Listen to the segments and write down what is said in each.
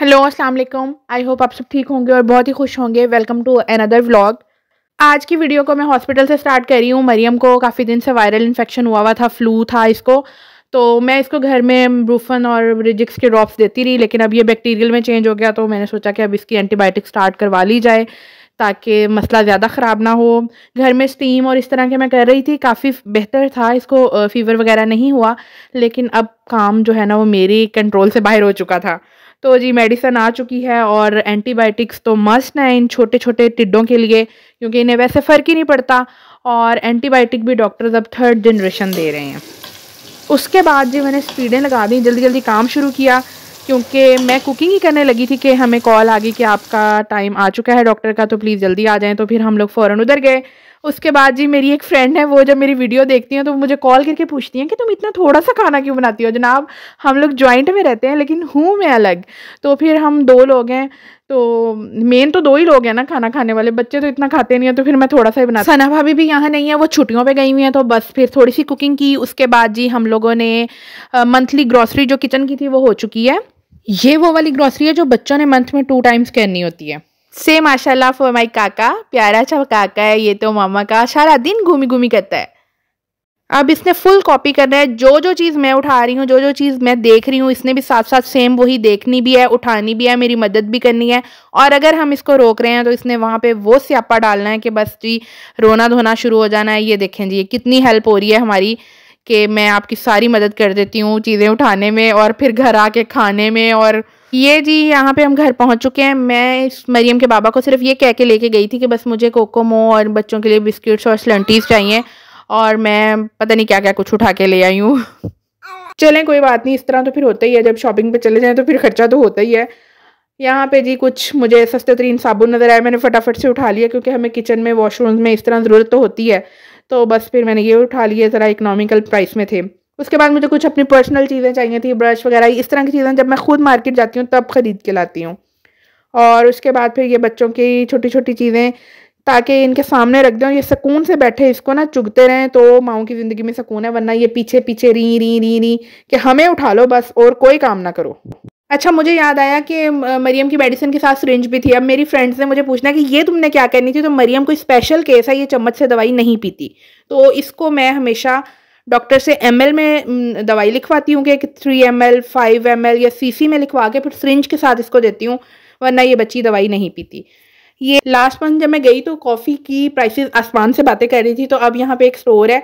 hello अस्सलाम वालेकुम I hope आप सब ठीक होंगे और बहुत ही खुश होंगे वेलकम टू अनदर व्लॉग आज की वीडियो को मैं हॉस्पिटल से स्टार्ट कर रही हूँ मरियम को काफ़ी दिन से वायरल इन्फेक्शन हुआ हुआ था फ्लू था इसको तो मैं इसको घर में ब्रूफन और रिजिक्स के ड्रॉप्स देती रही लेकिन अब ये बैक्टीरियल में चेंज हो गया तो मैंने सोचा कि अब इसकी एंटीबायोटिक स्टार्ट करवा ली जाए ताकि मसला ज़्यादा ख़राब ना हो घर में स्टीम और इस तरह के मैं कर रही थी काफ़ी बेहतर था इसको फ़ीवर वगैरह नहीं हुआ लेकिन अब काम जो है ना वो मेरी कंट्रोल से बाहर हो चुका था तो जी मेडिसन आ चुकी है और एंटीबायोटिक्स तो मस्ट हैं इन छोटे छोटे टिड्डों के लिए क्योंकि इन्हें वैसे फ़र्क ही नहीं पड़ता और एंटीबायोटिक भी डॉक्टर्स अब थर्ड जनरेशन दे रहे हैं उसके बाद जी मैंने स्पीडें लगा दी जल्दी जल्दी काम शुरू किया क्योंकि मैं कुकिंग ही करने लगी थी कि हमें कॉल आ गई कि आपका टाइम आ चुका है डॉक्टर का तो प्लीज़ जल्दी आ जाएँ तो फिर हम लोग फ़ौरन उधर गए उसके बाद जी मेरी एक फ्रेंड है वो जब मेरी वीडियो देखती हैं तो मुझे कॉल करके पूछती हैं कि तुम इतना थोड़ा सा खाना क्यों बनाती हो जनाब हम लोग जॉइंट में रहते हैं लेकिन हूँ मैं अलग तो फिर हम दो लोग हैं तो मेन तो दो ही लोग हैं ना खाना खाने वाले बच्चे तो इतना खाते नहीं हैं तो फिर मैं थोड़ा सा ही बनाती सना भाभी भी यहाँ नहीं है वो छुट्टियों पे गई हुई हैं तो बस फिर थोड़ी सी कुकिंग की उसके बाद जी हम लोगों ने मंथली ग्रॉसरी जो किचन की थी वो हो चुकी है ये वो वाली ग्रॉसरी है जो बच्चों ने मंथ में टू टाइम्स करनी होती है से माशाल्लाह फॉर माई काका प्यारा सा काका है ये तो मामा का सारा दिन घूमी घूमी करता है अब इसने फुल कॉपी करना है जो जो चीज़ मैं उठा रही हूँ जो जो चीज़ मैं देख रही हूँ इसने भी साथ साथ सेम वही देखनी भी है उठानी भी है मेरी मदद भी करनी है और अगर हम इसको रोक रहे हैं तो इसने वहाँ पे वो स्यापा डालना है कि बस जी रोना धोना शुरू हो जाना है ये देखें जी ये कितनी हेल्प हो रही है हमारी कि मैं आपकी सारी मदद कर देती हूँ चीज़ें उठाने में और फिर घर आके खाने में और ये जी यहाँ पे हम घर पहुँच चुके हैं मैं इस मरियम के बाबा को सिर्फ ये कह के लेके गई थी कि बस मुझे कोकोमो और बच्चों के लिए बिस्किट्स और स्लंटीज चाहिए और मैं पता नहीं क्या क्या कुछ उठा के ले आई हूँ चलें कोई बात नहीं इस तरह तो फिर होता ही है जब शॉपिंग पे चले जाएं तो फिर खर्चा तो होता ही है यहाँ पे जी कुछ मुझे सस्ते तरीन साबुन नज़र आया मैंने फटाफट से उठा लिया क्योंकि हमें किचन में वॉशरूम में इस तरह ज़रूरत तो होती है तो बस फिर मैंने ये उठा लिया ज़रा इकनॉमिकल प्राइस में थे उसके बाद मुझे कुछ अपनी पर्सनल चीज़ें चाहिए थी ब्रश वगैरह इस तरह की चीज़ें जब मैं खुद मार्केट जाती हूँ तब ख़रीद के लाती हूँ और उसके बाद फिर ये बच्चों की छोटी छोटी चीज़ें ताकि इनके सामने रख दें ये सुकून से बैठे इसको ना चुगते रहें तो माओ की ज़िंदगी में सुकून है वरना ये पीछे पीछे री री री री कि हमें उठा लो बस और कोई काम ना करो अच्छा मुझे याद आया कि मरियम की मेडिसिन के साथ सरेंज भी थी अब मेरी फ्रेंड्स ने मुझे पूछना कि ये तुमने क्या करनी थी तो मरियम कोई स्पेशल केस है ये चम्मच से दवाई नहीं पीती तो इसको मैं हमेशा डॉक्टर से एम में दवाई लिखवाती हूँ कि three M L five M L या सी में लिखवा के फिर सरिंज के साथ इसको देती हूँ वरना ये बच्ची दवाई नहीं पीती ये लास्ट मंथ जब मैं गई तो कॉफ़ी की प्राइसेस आसमान से बातें कर रही थी तो अब यहाँ पे एक स्टोर है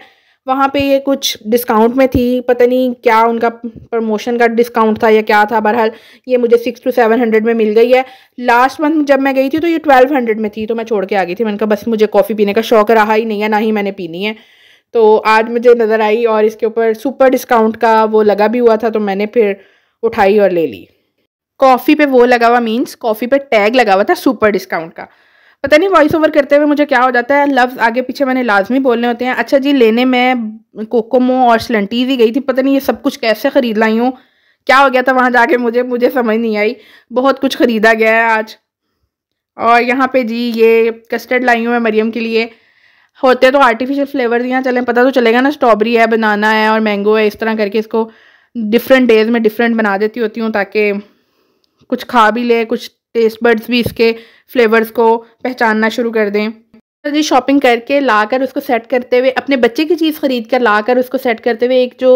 वहाँ पे ये कुछ डिस्काउंट में थी पता नहीं क्या उनका प्रमोशन का डिस्काउंट था या क्या था बहरहाल ये मुझे सिक्स टू सेवन हंड्रेड में मिल गई है लास्ट मंथ जब मैं गई थी तो ये ट्वेल्व हंड्रेड में थी तो मैं छोड़ के आ गई थी मैंने कहा बस मुझे कॉफ़ी पीने का शौक रहा ही नहीं है ना ही मैंने पीनी है तो आज मुझे नज़र आई और इसके ऊपर सुपर डिस्काउंट का वो लगा भी हुआ था तो मैंने फिर उठाई और ले ली कॉफ़ी पे वो लगा हुआ मीन्स कॉफ़ी पे टैग लगा हुआ था सुपर डिस्काउंट का पता नहीं वॉइस ओवर करते हुए मुझे क्या हो जाता है लफ्ज़ आगे पीछे मैंने लाजमी बोलने होते हैं अच्छा जी लेने में कोकोमो और स्लंटीज ही गई थी पता नहीं ये सब कुछ कैसे ख़रीद लाई हूँ क्या हो गया था वहाँ जाके मुझे मुझे समझ नहीं आई बहुत कुछ ख़रीदा गया है आज और यहाँ पे जी ये कस्टर्ड लाई हूँ मैं मरियम के लिए होते तो आर्टिफिशियल फ्लेवर यहाँ चलें पता तो चलेगा ना स्ट्रॉबेरी है बनाना है और मैंगो है इस तरह करके इसको डिफरेंट डेज में डिफरेंट बना देती होती हूँ ताकि कुछ खा भी ले कुछ टेस्ट बर्ड्स भी इसके फ्लेवर्स को पहचानना शुरू कर दें तो जी शॉपिंग करके ला कर उसको सेट करते हुए अपने बच्चे की चीज़ ख़रीद कर ला कर उसको सेट करते हुए एक जो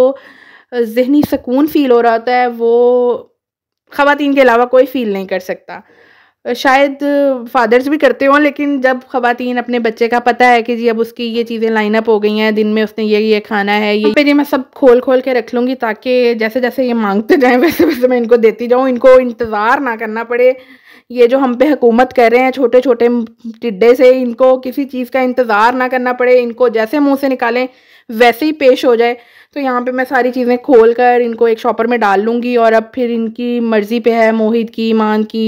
जहनी सुकून फ़ील हो रहा होता है वो ख़वातीन के अलावा कोई फ़ील नहीं कर सकता शायद फादर्स भी करते हों लेकिन जब खातन अपने बच्चे का पता है कि जी अब उसकी ये चीज़ें लाइन अप हो गई हैं दिन में उसने ये ये खाना है ये फिर ये मैं सब खोल खोल के रख लूँगी ताकि जैसे जैसे ये मांगते जाएँ वैसे वैसे मैं इनको देती जाऊँ इनको इंतज़ार ना करना पड़े ये जो हम पे हुकूमत कर रहे हैं छोटे छोटे टिड्डे से इनको किसी चीज़ का इंतज़ार ना करना पड़े इनको जैसे मुंह से निकालें वैसे ही पेश हो जाए तो यहाँ पे मैं सारी चीज़ें खोल कर इनको एक शॉपर में डाल लूँगी और अब फिर इनकी मर्ज़ी पे है मोहित की ईमान की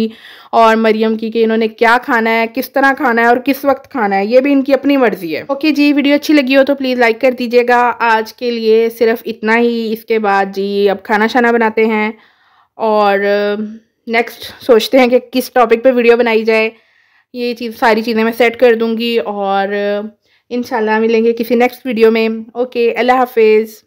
और मरियम की कि इन्होंने क्या खाना है किस तरह खाना है और किस वक्त खाना है ये भी इनकी अपनी मर्ज़ी है ओके जी वीडियो अच्छी लगी हो तो प्लीज़ लाइक कर दीजिएगा आज के लिए सिर्फ इतना ही इसके बाद जी अब खाना शाना बनाते हैं और नेक्स्ट सोचते हैं कि किस टॉपिक पे वीडियो बनाई जाए ये चीज़ सारी चीज़ें मैं सेट कर दूँगी और uh, इन मिलेंगे किसी नेक्स्ट वीडियो में ओके अल्लाह हाफिज़